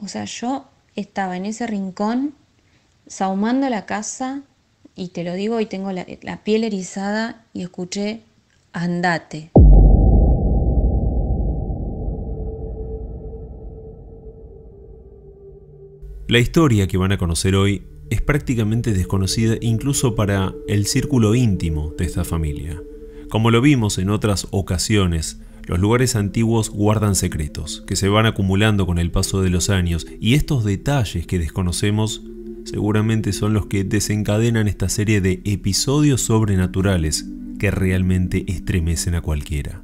O sea, yo estaba en ese rincón sahumando la casa y te lo digo hoy tengo la piel erizada y escuché, andate. La historia que van a conocer hoy es prácticamente desconocida incluso para el círculo íntimo de esta familia. Como lo vimos en otras ocasiones, los lugares antiguos guardan secretos, que se van acumulando con el paso de los años, y estos detalles que desconocemos seguramente son los que desencadenan esta serie de episodios sobrenaturales que realmente estremecen a cualquiera.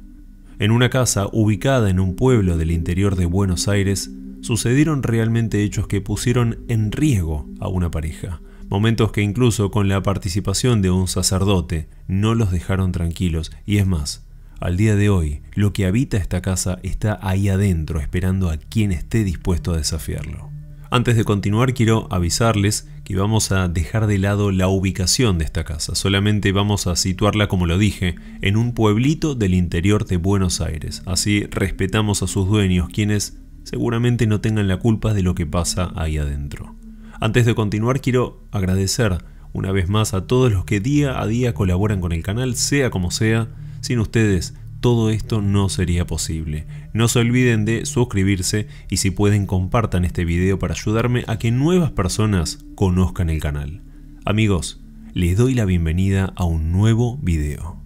En una casa ubicada en un pueblo del interior de Buenos Aires, sucedieron realmente hechos que pusieron en riesgo a una pareja, momentos que incluso con la participación de un sacerdote no los dejaron tranquilos, y es más, al día de hoy, lo que habita esta casa está ahí adentro esperando a quien esté dispuesto a desafiarlo. Antes de continuar quiero avisarles que vamos a dejar de lado la ubicación de esta casa, solamente vamos a situarla, como lo dije, en un pueblito del interior de Buenos Aires, así respetamos a sus dueños, quienes seguramente no tengan la culpa de lo que pasa ahí adentro. Antes de continuar quiero agradecer una vez más a todos los que día a día colaboran con el canal, sea como sea, sin ustedes, todo esto no sería posible. No se olviden de suscribirse y si pueden compartan este video para ayudarme a que nuevas personas conozcan el canal. Amigos, les doy la bienvenida a un nuevo video.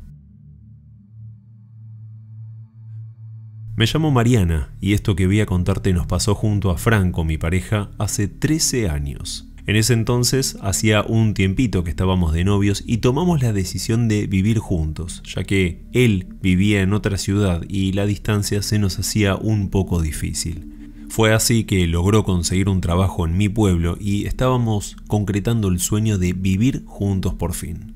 Me llamo Mariana y esto que voy a contarte nos pasó junto a Franco, mi pareja, hace 13 años. En ese entonces hacía un tiempito que estábamos de novios y tomamos la decisión de vivir juntos, ya que él vivía en otra ciudad y la distancia se nos hacía un poco difícil. Fue así que logró conseguir un trabajo en mi pueblo y estábamos concretando el sueño de vivir juntos por fin.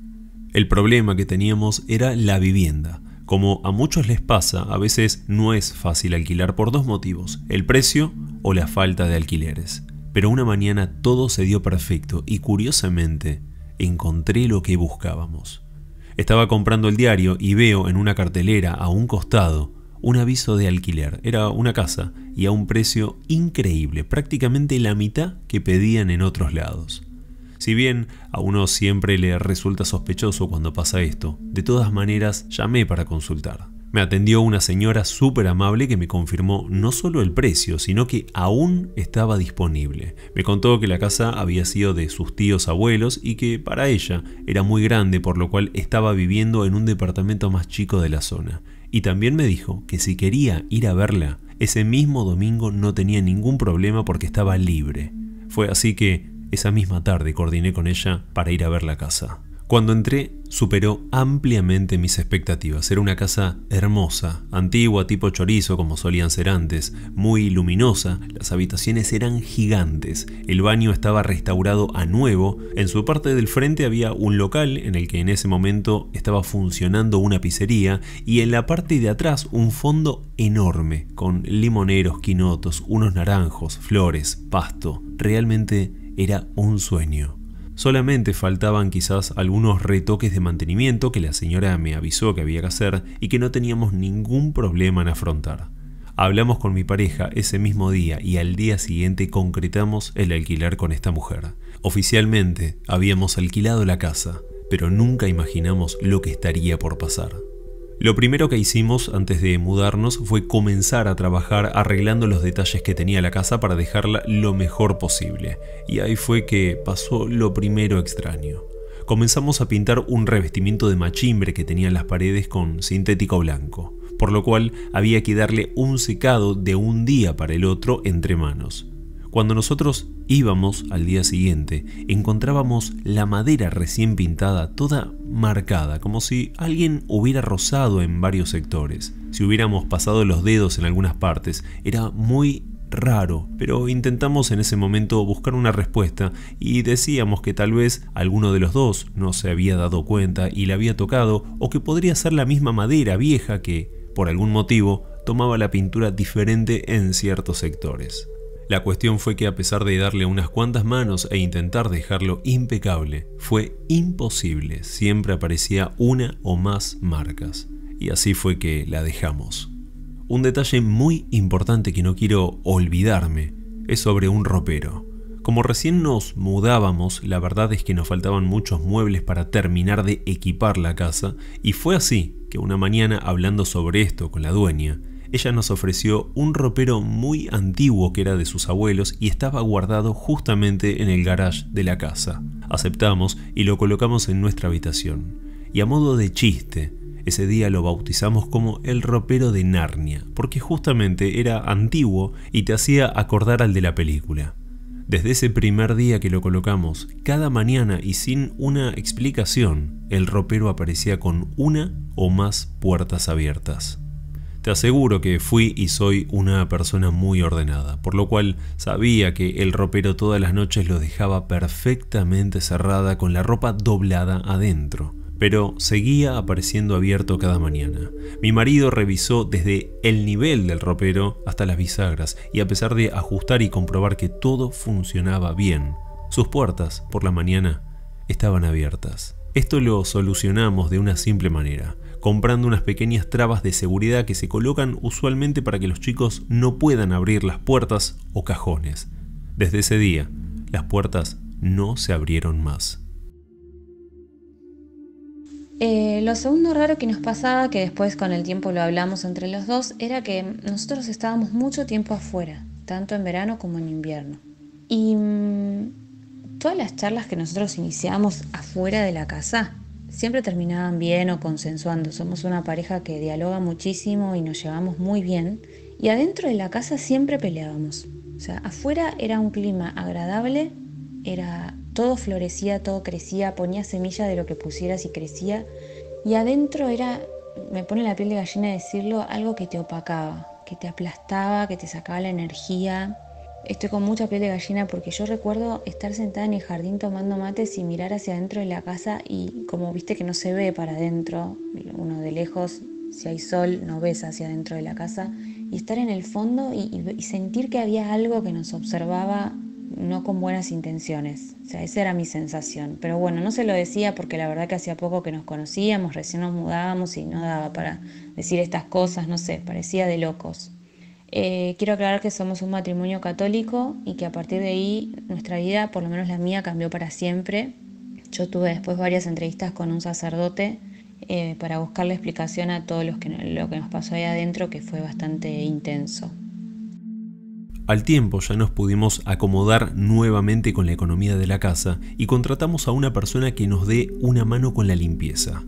El problema que teníamos era la vivienda. Como a muchos les pasa, a veces no es fácil alquilar por dos motivos, el precio o la falta de alquileres. Pero una mañana todo se dio perfecto y curiosamente encontré lo que buscábamos. Estaba comprando el diario y veo en una cartelera a un costado un aviso de alquiler. Era una casa y a un precio increíble, prácticamente la mitad que pedían en otros lados. Si bien a uno siempre le resulta sospechoso cuando pasa esto, de todas maneras llamé para consultar. Me atendió una señora súper amable que me confirmó no solo el precio, sino que aún estaba disponible. Me contó que la casa había sido de sus tíos abuelos y que para ella era muy grande, por lo cual estaba viviendo en un departamento más chico de la zona. Y también me dijo que si quería ir a verla, ese mismo domingo no tenía ningún problema porque estaba libre. Fue así que esa misma tarde coordiné con ella para ir a ver la casa. Cuando entré, superó ampliamente mis expectativas. Era una casa hermosa, antigua, tipo chorizo, como solían ser antes, muy luminosa, las habitaciones eran gigantes, el baño estaba restaurado a nuevo, en su parte del frente había un local en el que en ese momento estaba funcionando una pizzería y en la parte de atrás un fondo enorme, con limoneros, quinotos, unos naranjos, flores, pasto. Realmente era un sueño. Solamente faltaban quizás algunos retoques de mantenimiento que la señora me avisó que había que hacer y que no teníamos ningún problema en afrontar. Hablamos con mi pareja ese mismo día y al día siguiente concretamos el alquiler con esta mujer. Oficialmente habíamos alquilado la casa, pero nunca imaginamos lo que estaría por pasar. Lo primero que hicimos antes de mudarnos fue comenzar a trabajar arreglando los detalles que tenía la casa para dejarla lo mejor posible. Y ahí fue que pasó lo primero extraño. Comenzamos a pintar un revestimiento de machimbre que tenían las paredes con sintético blanco, por lo cual había que darle un secado de un día para el otro entre manos. Cuando nosotros íbamos al día siguiente, encontrábamos la madera recién pintada toda marcada, como si alguien hubiera rozado en varios sectores. Si hubiéramos pasado los dedos en algunas partes, era muy raro, pero intentamos en ese momento buscar una respuesta y decíamos que tal vez alguno de los dos no se había dado cuenta y la había tocado o que podría ser la misma madera vieja que, por algún motivo, tomaba la pintura diferente en ciertos sectores. La cuestión fue que a pesar de darle unas cuantas manos e intentar dejarlo impecable, fue imposible, siempre aparecía una o más marcas. Y así fue que la dejamos. Un detalle muy importante que no quiero olvidarme es sobre un ropero. Como recién nos mudábamos, la verdad es que nos faltaban muchos muebles para terminar de equipar la casa, y fue así que una mañana hablando sobre esto con la dueña, ella nos ofreció un ropero muy antiguo que era de sus abuelos y estaba guardado justamente en el garage de la casa. Aceptamos y lo colocamos en nuestra habitación. Y a modo de chiste, ese día lo bautizamos como el ropero de Narnia, porque justamente era antiguo y te hacía acordar al de la película. Desde ese primer día que lo colocamos, cada mañana y sin una explicación, el ropero aparecía con una o más puertas abiertas. Te aseguro que fui y soy una persona muy ordenada, por lo cual sabía que el ropero todas las noches lo dejaba perfectamente cerrada con la ropa doblada adentro pero seguía apareciendo abierto cada mañana. Mi marido revisó desde el nivel del ropero hasta las bisagras y a pesar de ajustar y comprobar que todo funcionaba bien, sus puertas por la mañana estaban abiertas. Esto lo solucionamos de una simple manera, comprando unas pequeñas trabas de seguridad que se colocan usualmente para que los chicos no puedan abrir las puertas o cajones. Desde ese día, las puertas no se abrieron más. Eh, lo segundo raro que nos pasaba, que después con el tiempo lo hablamos entre los dos, era que nosotros estábamos mucho tiempo afuera, tanto en verano como en invierno. Y mm, todas las charlas que nosotros iniciamos afuera de la casa siempre terminaban bien o consensuando. Somos una pareja que dialoga muchísimo y nos llevamos muy bien. Y adentro de la casa siempre peleábamos. O sea, afuera era un clima agradable, era todo florecía, todo crecía, ponía semilla de lo que pusieras y crecía. Y adentro era, me pone la piel de gallina decirlo, algo que te opacaba, que te aplastaba, que te sacaba la energía, Estoy con mucha piel de gallina porque yo recuerdo estar sentada en el jardín tomando mates y mirar hacia adentro de la casa y como viste que no se ve para adentro, uno de lejos, si hay sol no ves hacia adentro de la casa, y estar en el fondo y, sentir que había algo que nos observaba no con buenas intenciones. O sea, esa era mi sensación. Pero bueno, no se lo decía porque la verdad que hacía poco que nos conocíamos, recién nos mudábamos y no daba para decir estas cosas, no sé, parecía de locos. Eh, quiero aclarar que somos un matrimonio católico y que a partir de ahí nuestra vida, por lo menos la mía, cambió para siempre. Yo tuve después varias entrevistas con un sacerdote eh, para buscar la explicación a todo que, lo que nos pasó ahí adentro, que fue bastante intenso. Al tiempo ya nos pudimos acomodar nuevamente con la economía de la casa y contratamos a una persona que nos dé una mano con la limpieza.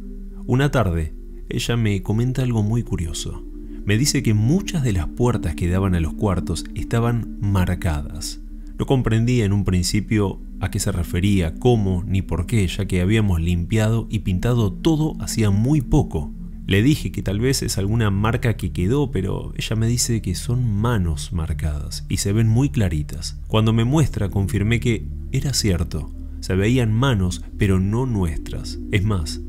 Una tarde, ella me comenta algo muy curioso me dice que muchas de las puertas que daban a los cuartos estaban marcadas. No comprendía en un principio a qué se refería, cómo ni por qué, ya que habíamos limpiado y pintado todo hacía muy poco. Le dije que tal vez es alguna marca que quedó, pero ella me dice que son manos marcadas y se ven muy claritas. Cuando me muestra confirmé que era cierto, se veían manos, pero no nuestras. Es más,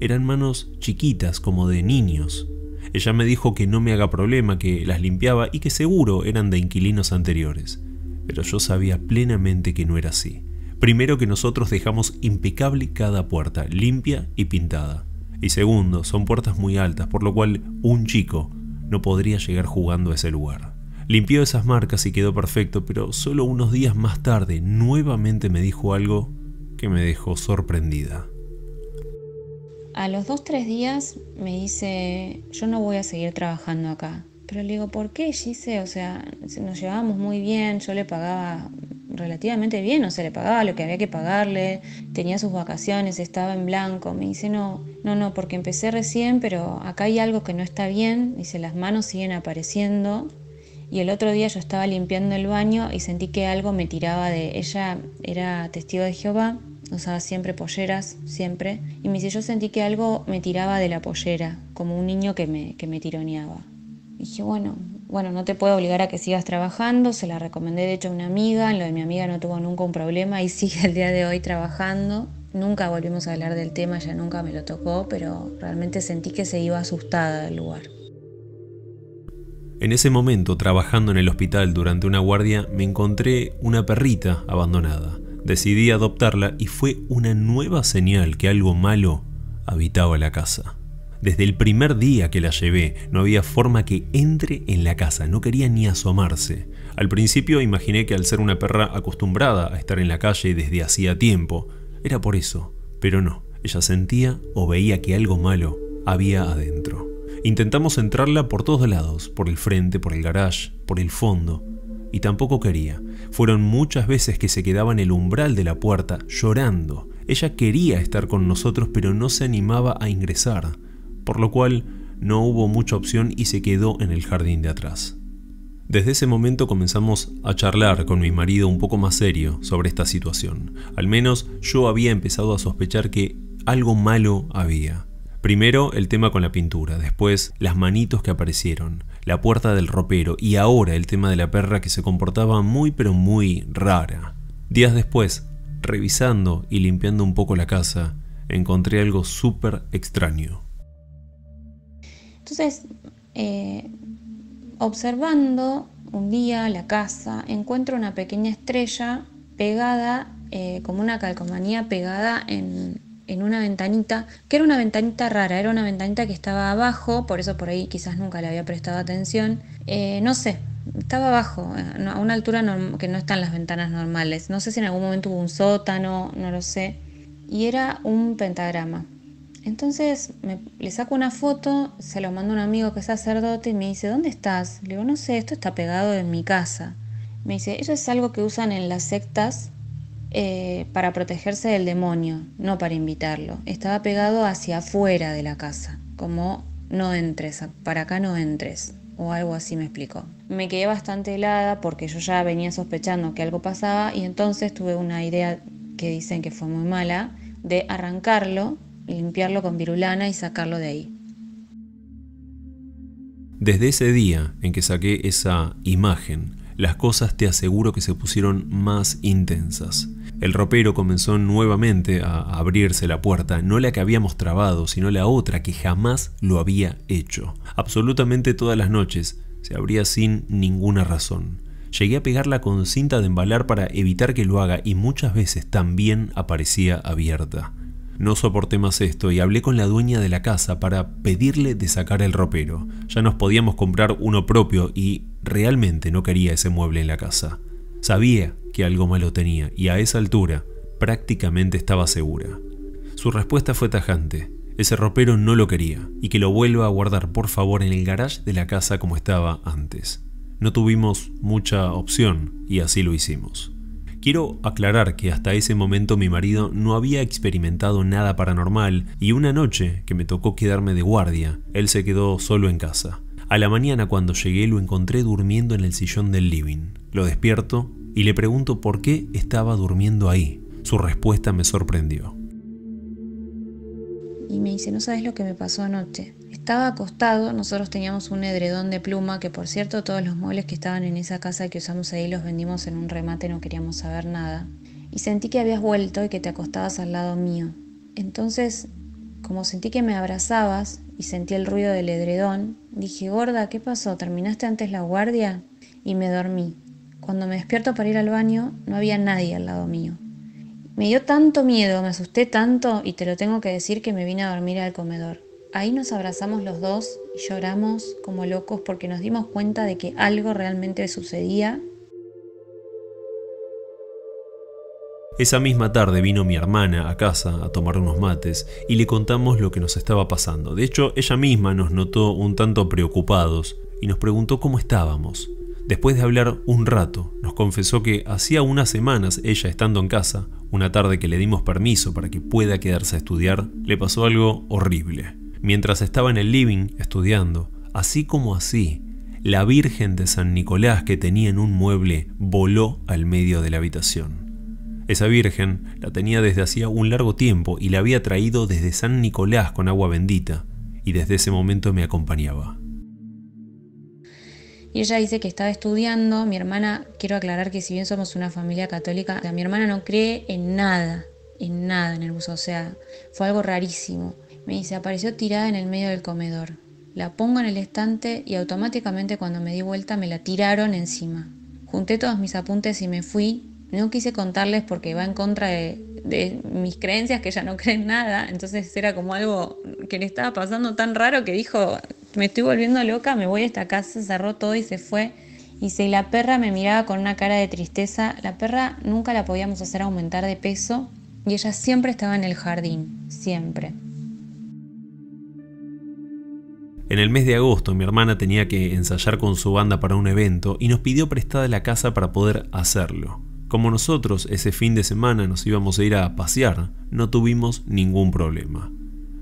eran manos chiquitas como de niños. Ella me dijo que no me haga problema, que las limpiaba y que seguro eran de inquilinos anteriores. Pero yo sabía plenamente que no era así. Primero que nosotros dejamos impecable cada puerta, limpia y pintada. Y segundo, son puertas muy altas, por lo cual un chico no podría llegar jugando a ese lugar. Limpió esas marcas y quedó perfecto, pero solo unos días más tarde nuevamente me dijo algo que me dejó sorprendida. A los dos, tres días me dice, yo no voy a seguir trabajando acá. Pero le digo, ¿por qué, dice, O sea, nos llevábamos muy bien, yo le pagaba relativamente bien, o sea, le pagaba lo que había que pagarle, tenía sus vacaciones, estaba en blanco. Me dice, no, no, no, porque empecé recién, pero acá hay algo que no está bien. Dice, las manos siguen apareciendo. Y el otro día yo estaba limpiando el baño y sentí que algo me tiraba de... Ella era testigo de Jehová usaba siempre polleras, siempre. Y me dice, yo sentí que algo me tiraba de la pollera, como un niño que me, que me tironeaba. dije, bueno, bueno, no te puedo obligar a que sigas trabajando, se la recomendé de hecho a una amiga, lo de mi amiga no tuvo nunca un problema y sigue el día de hoy trabajando. Nunca volvimos a hablar del tema, ya nunca me lo tocó, pero realmente sentí que se iba asustada del lugar. En ese momento, trabajando en el hospital durante una guardia, me encontré una perrita abandonada. Decidí adoptarla y fue una nueva señal que algo malo habitaba la casa. Desde el primer día que la llevé, no había forma que entre en la casa, no quería ni asomarse. Al principio imaginé que al ser una perra acostumbrada a estar en la calle desde hacía tiempo, era por eso, pero no, ella sentía o veía que algo malo había adentro. Intentamos entrarla por todos lados, por el frente, por el garage, por el fondo, y tampoco quería. Fueron muchas veces que se quedaba en el umbral de la puerta llorando. Ella quería estar con nosotros pero no se animaba a ingresar, por lo cual no hubo mucha opción y se quedó en el jardín de atrás. Desde ese momento comenzamos a charlar con mi marido un poco más serio sobre esta situación. Al menos yo había empezado a sospechar que algo malo había. Primero el tema con la pintura, después las manitos que aparecieron, la puerta del ropero y ahora el tema de la perra que se comportaba muy pero muy rara. Días después, revisando y limpiando un poco la casa, encontré algo súper extraño. Entonces, eh, observando un día la casa, encuentro una pequeña estrella pegada, eh, como una calcomanía pegada en, en una ventanita, que era una ventanita rara, era una ventanita que estaba abajo, por eso por ahí quizás nunca le había prestado atención, eh, no sé, estaba abajo, eh, a una altura que no están las ventanas normales, no sé si en algún momento hubo un sótano, no lo sé, y era un pentagrama. Entonces le saco una foto, se lo mando a un amigo que es sacerdote y me dice, ¿dónde estás? Le digo, no sé, esto está pegado en mi casa. Me dice, eso es algo que usan en las sectas eh, para protegerse del demonio, no para invitarlo. Estaba pegado hacia afuera de la casa, como no entres, para acá no entres, o algo así me explicó. Me quedé bastante helada porque yo ya venía sospechando que algo pasaba y entonces tuve una idea que dicen que fue muy mala, de arrancarlo, limpiarlo con virulana y sacarlo de ahí. Desde ese día en que saqué esa imagen, las cosas te aseguro que se pusieron más intensas. El ropero comenzó nuevamente a abrirse la puerta, no la que habíamos trabado, sino la otra que jamás lo había hecho. Absolutamente todas las noches, se abría sin ninguna razón. Llegué a pegarla con cinta de embalar para evitar que lo haga y muchas veces también aparecía abierta. No soporté más esto y hablé con la dueña de la casa para pedirle de sacar el ropero. Ya nos podíamos comprar uno propio y Realmente no quería ese mueble en la casa. Sabía que algo malo tenía y a esa altura prácticamente estaba segura. Su respuesta fue tajante. Ese ropero no lo quería y que lo vuelva a guardar por favor en el garage de la casa como estaba antes. No tuvimos mucha opción y así lo hicimos. Quiero aclarar que hasta ese momento mi marido no había experimentado nada paranormal y una noche que me tocó quedarme de guardia, él se quedó solo en casa. A la mañana cuando llegué lo encontré durmiendo en el sillón del living. Lo despierto y le pregunto por qué estaba durmiendo ahí. Su respuesta me sorprendió. Y me dice, no sabes lo que me pasó anoche. Estaba acostado, nosotros teníamos un edredón de pluma, que por cierto todos los muebles que estaban en esa casa que usamos ahí los vendimos en un remate, no queríamos saber nada. Y sentí que habías vuelto y que te acostabas al lado mío. Entonces como sentí que me abrazabas y sentí el ruido del edredón, dije, gorda, ¿qué pasó? ¿Terminaste antes la guardia? Y me dormí. Cuando me despierto para ir al baño, no había nadie al lado mío. Me dio tanto miedo, me asusté tanto y te lo tengo que decir que me vine a dormir al comedor. Ahí nos abrazamos los dos y lloramos como locos porque nos dimos cuenta de que algo realmente sucedía Esa misma tarde vino mi hermana a casa a tomar unos mates y le contamos lo que nos estaba pasando. De hecho, ella misma nos notó un tanto preocupados y nos preguntó cómo estábamos. Después de hablar un rato, nos confesó que hacía unas semanas ella estando en casa, una tarde que le dimos permiso para que pueda quedarse a estudiar, le pasó algo horrible. Mientras estaba en el living estudiando, así como así, la Virgen de San Nicolás que tenía en un mueble voló al medio de la habitación. Esa virgen la tenía desde hacía un largo tiempo y la había traído desde San Nicolás con agua bendita, y desde ese momento me acompañaba. Y ella dice que estaba estudiando, mi hermana, quiero aclarar que si bien somos una familia católica, mi hermana no cree en nada, en nada en el uso, o sea, fue algo rarísimo. Me dice, apareció tirada en el medio del comedor. La pongo en el estante y automáticamente cuando me di vuelta me la tiraron encima. Junté todos mis apuntes y me fui no quise contarles porque va en contra de, mis creencias, que ella no cree en nada, entonces era como algo que le estaba pasando tan raro que dijo, me estoy volviendo loca, me voy a esta casa, cerró todo y se fue. Y si la perra me miraba con una cara de tristeza, la perra nunca la podíamos hacer aumentar de peso y ella siempre estaba en el jardín, siempre. En el mes de agosto mi hermana tenía que ensayar con su banda para un evento y nos pidió prestada la casa para poder hacerlo. Como nosotros ese fin de semana nos íbamos a ir a pasear, no tuvimos ningún problema.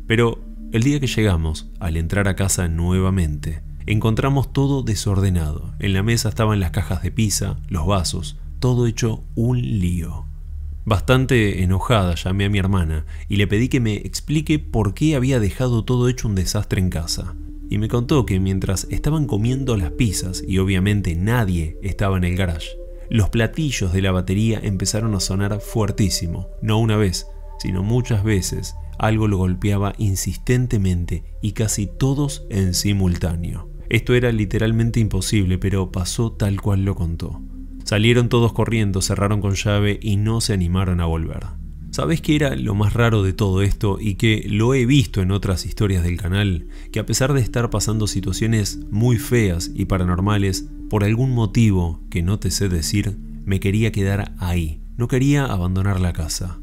Pero el día que llegamos, al entrar a casa nuevamente, encontramos todo desordenado. En la mesa estaban las cajas de pizza, los vasos, todo hecho un lío. Bastante enojada llamé a mi hermana y le pedí que me explique por qué había dejado todo hecho un desastre en casa. Y me contó que mientras estaban comiendo las pizzas y obviamente nadie estaba en el garage, los platillos de la batería empezaron a sonar fuertísimo, no una vez, sino muchas veces. Algo lo golpeaba insistentemente y casi todos en simultáneo. Esto era literalmente imposible, pero pasó tal cual lo contó. Salieron todos corriendo, cerraron con llave y no se animaron a volver. ¿Sabes qué era lo más raro de todo esto y que lo he visto en otras historias del canal? Que a pesar de estar pasando situaciones muy feas y paranormales, por algún motivo que no te sé decir, me quería quedar ahí, no quería abandonar la casa.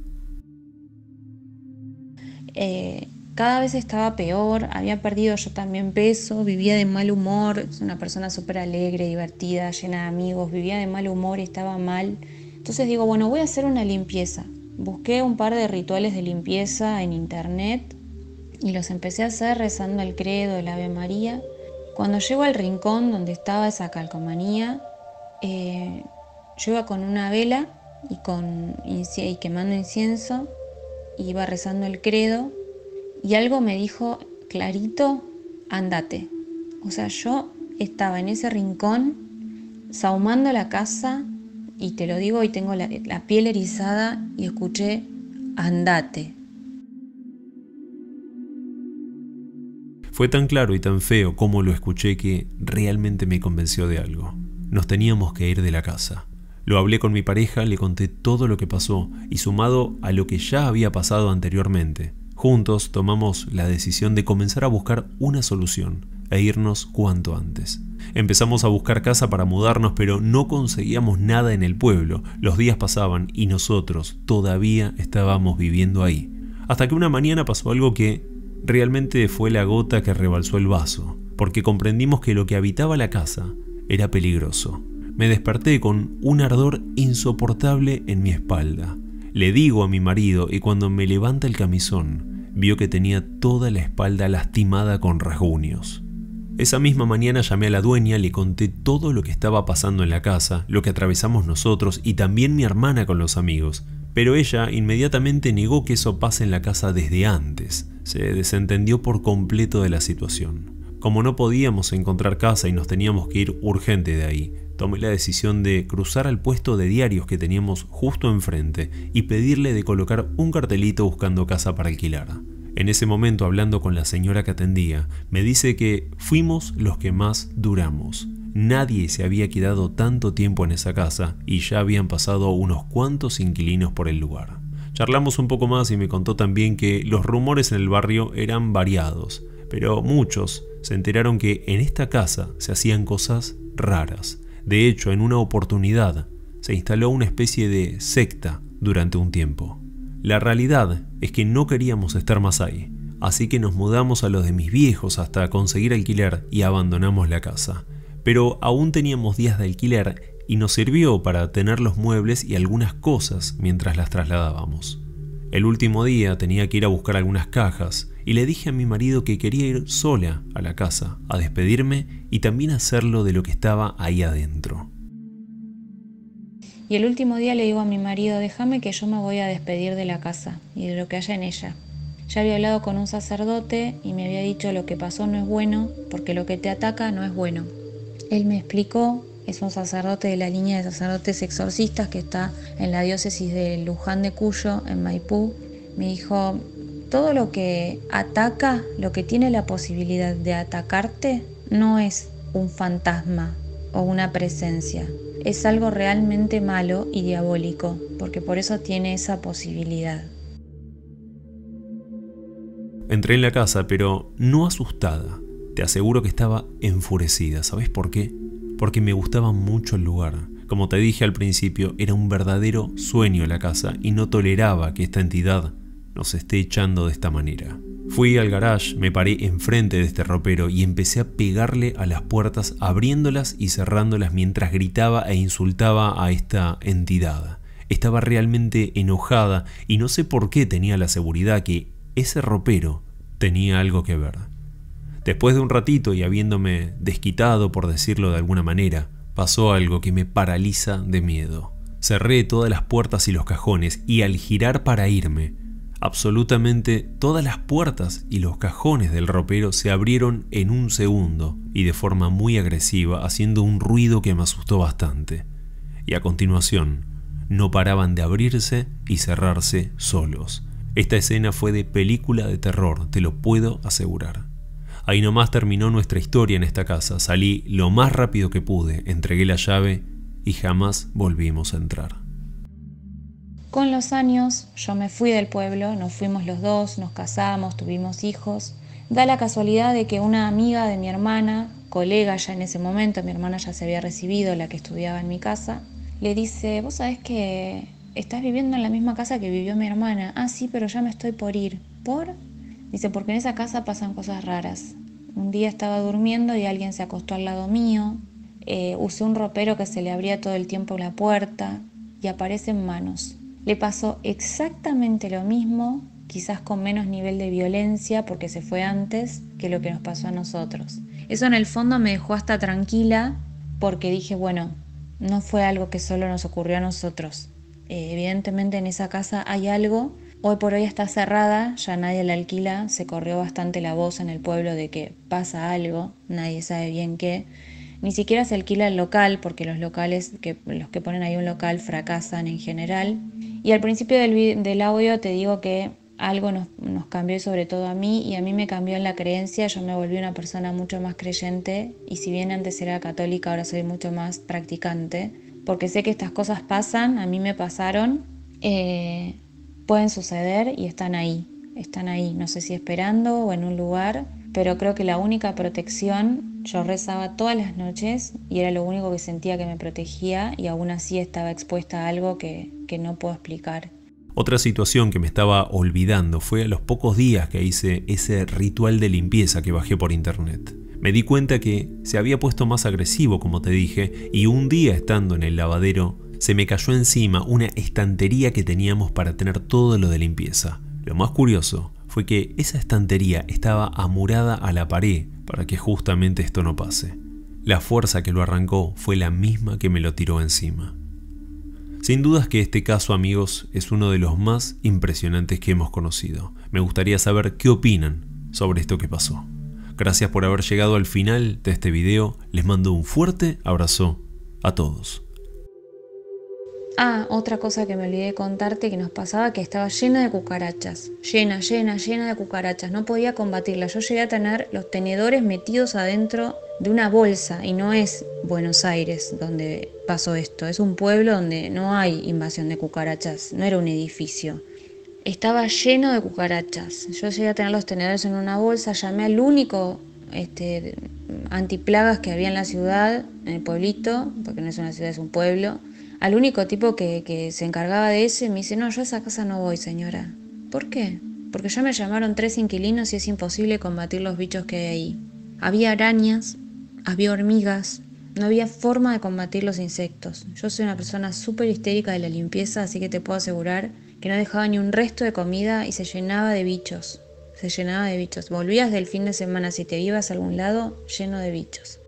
Eh, cada vez estaba peor, había perdido yo también peso, vivía de mal humor, Es una persona súper alegre, divertida, llena de amigos, vivía de mal humor, estaba mal. Entonces digo, bueno, voy a hacer una limpieza. Busqué un par de rituales de limpieza en internet y los empecé a hacer rezando el credo, el Ave María cuando llego al rincón donde estaba esa calcomanía, eh, yo iba con una vela y, con, quemando incienso, y iba rezando el credo y algo me dijo clarito, andate. O sea, yo estaba en ese rincón, sahumando la casa, y te lo digo, y tengo la piel erizada y escuché, andate. Fue tan claro y tan feo como lo escuché que realmente me convenció de algo. Nos teníamos que ir de la casa. Lo hablé con mi pareja, le conté todo lo que pasó y sumado a lo que ya había pasado anteriormente. Juntos tomamos la decisión de comenzar a buscar una solución e irnos cuanto antes. Empezamos a buscar casa para mudarnos, pero no conseguíamos nada en el pueblo. Los días pasaban y nosotros todavía estábamos viviendo ahí. Hasta que una mañana pasó algo que Realmente fue la gota que rebalsó el vaso, porque comprendimos que lo que habitaba la casa era peligroso. Me desperté con un ardor insoportable en mi espalda. Le digo a mi marido y cuando me levanta el camisón, vio que tenía toda la espalda lastimada con rasguños. Esa misma mañana llamé a la dueña, le conté todo lo que estaba pasando en la casa, lo que atravesamos nosotros y también mi hermana con los amigos, pero ella inmediatamente negó que eso pase en la casa desde antes, se desentendió por completo de la situación. Como no podíamos encontrar casa y nos teníamos que ir urgente de ahí, tomé la decisión de cruzar al puesto de diarios que teníamos justo enfrente y pedirle de colocar un cartelito buscando casa para alquilar. En ese momento, hablando con la señora que atendía, me dice que fuimos los que más duramos. Nadie se había quedado tanto tiempo en esa casa y ya habían pasado unos cuantos inquilinos por el lugar. Charlamos un poco más y me contó también que los rumores en el barrio eran variados, pero muchos se enteraron que en esta casa se hacían cosas raras. De hecho, en una oportunidad se instaló una especie de secta durante un tiempo. La realidad es que no queríamos estar más ahí, así que nos mudamos a los de mis viejos hasta conseguir alquiler y abandonamos la casa. Pero aún teníamos días de alquiler y nos sirvió para tener los muebles y algunas cosas mientras las trasladábamos. El último día tenía que ir a buscar algunas cajas y le dije a mi marido que quería ir sola a la casa, a despedirme y también hacerlo de lo que estaba ahí adentro. Y el último día le digo a mi marido, déjame que yo me voy a despedir de la casa y de lo que haya en ella. Ya había hablado con un sacerdote y me había dicho lo que pasó no es bueno, porque lo que te ataca no es bueno. Él me explicó, es un sacerdote de la línea de sacerdotes exorcistas que está en la diócesis de Luján de Cuyo, en Maipú. Me dijo, todo lo que ataca, lo que tiene la posibilidad de atacarte, no es un fantasma o una presencia, es algo realmente malo y diabólico, porque por eso tiene esa posibilidad. Entré en la casa, pero no asustada. Te aseguro que estaba enfurecida. ¿Sabes por qué? Porque me gustaba mucho el lugar. Como te dije al principio, era un verdadero sueño la casa y no toleraba que esta entidad nos esté echando de esta manera. Fui al garage, me paré enfrente de este ropero y empecé a pegarle a las puertas abriéndolas y cerrándolas mientras gritaba e insultaba a esta entidad. Estaba realmente enojada y no sé por qué tenía la seguridad que ese ropero tenía algo que ver. Después de un ratito y habiéndome desquitado, por decirlo de alguna manera, pasó algo que me paraliza de miedo. Cerré todas las puertas y los cajones y al girar para irme, Absolutamente todas las puertas y los cajones del ropero se abrieron en un segundo y de forma muy agresiva, haciendo un ruido que me asustó bastante. Y a continuación, no paraban de abrirse y cerrarse solos. Esta escena fue de película de terror, te lo puedo asegurar. Ahí nomás terminó nuestra historia en esta casa. Salí lo más rápido que pude, entregué la llave y jamás volvimos a entrar. Con los años yo me fui del pueblo, nos fuimos los dos, nos casamos, tuvimos hijos. Da la casualidad de que una amiga de mi hermana, colega ya en ese momento, mi hermana ya se había recibido, la que estudiaba en mi casa, le dice, vos sabés que estás viviendo en la misma casa que vivió mi hermana. Ah, sí, pero ya me estoy por ir. ¿Por? Dice, porque en esa casa pasan cosas raras. Un día estaba durmiendo y alguien se acostó al lado mío. Eh, usé un ropero que se le abría todo el tiempo la puerta y aparecen manos le pasó exactamente lo mismo, quizás con menos nivel de violencia porque se fue antes que lo que nos pasó a nosotros. Eso en el fondo me dejó hasta tranquila porque dije, bueno, no fue algo que solo nos ocurrió a nosotros. Eh, evidentemente en esa casa hay algo. Hoy por hoy está cerrada, ya nadie la alquila, se corrió bastante la voz en el pueblo de que pasa algo, nadie sabe bien qué. Ni siquiera se alquila el local porque los locales que los que ponen ahí un local fracasan en general. Y al principio del, audio te digo que algo nos, cambió sobre todo a mí y a mí me cambió en la creencia, yo me volví una persona mucho más creyente y si bien antes era católica ahora soy mucho más practicante porque sé que estas cosas pasan, a mí me pasaron, eh, pueden suceder y están ahí, están ahí, no sé si esperando o en un lugar, pero creo que la única protección yo rezaba todas las noches y era lo único que sentía que me protegía y aún así estaba expuesta a algo que, no puedo explicar. Otra situación que me estaba olvidando fue a los pocos días que hice ese ritual de limpieza que bajé por internet. Me di cuenta que se había puesto más agresivo, como te dije, y un día estando en el lavadero, se me cayó encima una estantería que teníamos para tener todo lo de limpieza. Lo más curioso fue que esa estantería estaba amurada a la pared para que justamente esto no pase. La fuerza que lo arrancó fue la misma que me lo tiró encima. Sin dudas que este caso, amigos, es uno de los más impresionantes que hemos conocido. Me gustaría saber qué opinan sobre esto que pasó. Gracias por haber llegado al final de este video. Les mando un fuerte abrazo a todos. Ah, otra cosa que me olvidé de contarte que nos pasaba que estaba llena de cucarachas, llena, llena, llena de cucarachas, no podía combatirlas. Yo llegué a tener los tenedores metidos adentro de una bolsa y no es Buenos Aires donde pasó esto, es un pueblo donde no hay invasión de cucarachas, no era un edificio. Estaba lleno de cucarachas. Yo llegué a tener los tenedores en una bolsa, llamé al único este, antiplagas que había en la ciudad, en el pueblito, porque no es una ciudad, es un pueblo al único tipo que, se encargaba de ese me dice, no, yo a esa casa no voy, señora. ¿Por qué? Porque ya me llamaron tres inquilinos y es imposible combatir los bichos que hay ahí. Había arañas, había hormigas, no había forma de combatir los insectos. Yo soy una persona súper histérica de la limpieza, así que te puedo asegurar que no dejaba ni un resto de comida y se llenaba de bichos. Se llenaba de bichos. Volvías del fin de semana si te ibas a algún lado lleno de bichos.